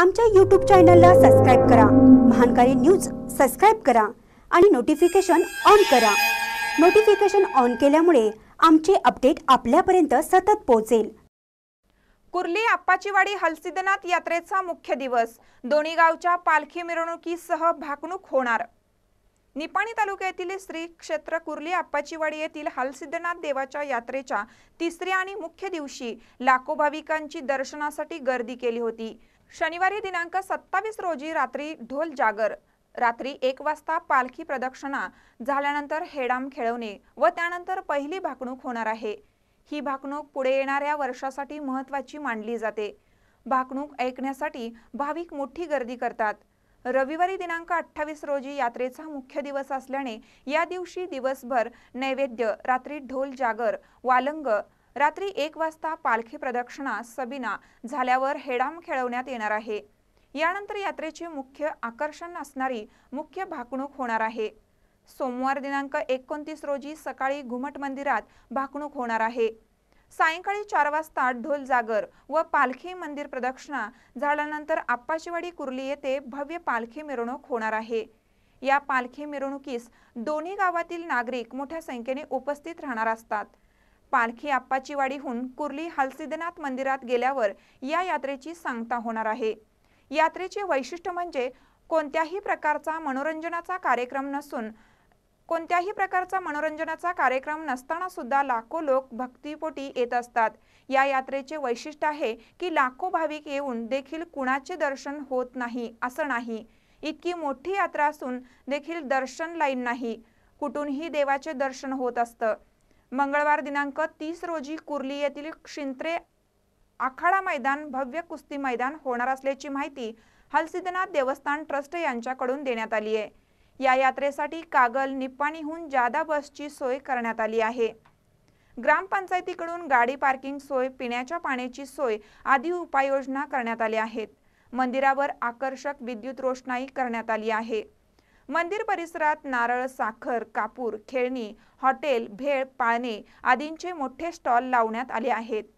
आमच्या यूट्यूब चॅनलला सबस्क्राईब करा महानकारी न्यूज सबस्क्राईब करा आणि नोटिफिकेशन ऑन करा नोटिफिकेशन ऑन केल्यामुळे आमचे अपडेट आपल्यापर्यंत सतत पोहोचेल कुर्ली आप्पाचीवाडी हलसिदनाथ यात्रेचा मुख्य दिवस दोन्ही गावच्या पालखी मिरवणुकीसह भाकणूक होणार निपाणी तालुक्यातील श्री क्षेत्र कुर्ली आप्पाचीवाडी येथील हालसिद्धनाथ देवाच्या यात्रेच्या तिसऱ्या आणि मुख्य दिवशी लाखो भाविकांची दर्शनासाठी गर्दी केली होती शनिवारी दिनांक सत्तावीस रोजी रात्री ढोल जागर रात्री एक वाजता पालखी प्रदक्षिणा झाल्यानंतर हेडाम खेळवणे व त्यानंतर पहिली भाकणूक होणार आहे ही भाकणूक पुढे येणाऱ्या वर्षासाठी महत्त्वाची मानली जाते भाकणूक ऐकण्यासाठी भाविक मोठी गर्दी करतात रविवारी दिनांक अठ्ठावीस रोजी यात्रेचा मुख्य दिवस असल्याने या दिवशी दिवसभर नैवेद्य रात्री ढोल जागर वालंग रात्री एक वाजता पालखी प्रदक्षिणा सबिना झाल्यावर हेडाम खेळवण्यात येणार आहे यानंतर यात्रेचे मुख्य आकर्षण असणारी मुख्य भाकणूक होणार आहे सोमवार दिनांक एकोणतीस रोजी सकाळी घुमट मंदिरात भाकणूक होणार आहे सायंकाळी चार वाजता ढोल जागर व पालखी मंदिर प्रदक्षिणा झाल्यानंतर आप्पाचीवाडी कुर्ली येथे भव्य पालखी मिरवणूक होणार आहे या पालखी मिरवणुकीस दोन्ही गावातील नागरिक मोठ्या संख्येने उपस्थित राहणार असतात पालखी आप्पाचीवाडीहून कुर्ली हलसिद्धनाथ मंदिरात गेल्यावर या यात्रेची सांगता होणार आहे यात्रेचे वैशिष्ट्य म्हणजे कोणत्याही प्रकारचा मनोरंजनाचा कार्यक्रम नसून कोणत्याही प्रकारचा मनोरंजनाचा कार्यक्रम नसताना सुद्धा लाखो लोक भक्तीपोटी येत असतात या यात्रेचे वैशिष्ट्य आहे की लाखो भाविक येऊन देखील कुणाचे दर्शन होत नाही असं नाही इतकी मोठी यात्रा असून देखील दर्शन लाईन नाही कुठूनही देवाचे दर्शन होत असतं मंगळवार दिनांक तीस रोजी कुर्ली येथील शिंत्रे आखाडा मैदान भव्य कुस्ती मैदान होणार असल्याची माहिती हलसिद्धनाथ देवस्थान ट्रस्ट यांच्याकडून देण्यात आली आहे या यात्रेसाठी कागल निप्पाणीहून जादा बसची सोय करण्यात आली आहे ग्रामपंचायतीकडून गाडी पार्किंग सोय पिण्याच्या पाण्याची सोय आदी उपाययोजना करण्यात आल्या आहेत मंदिरावर आकर्षक विद्युत रोषणाई करण्यात आली आहे मंदिर परिसरात नारळ साखर कापूर खेळणी हॉटेल भेळ पाळणे आदींचे मोठे स्टॉल लावण्यात आले आहेत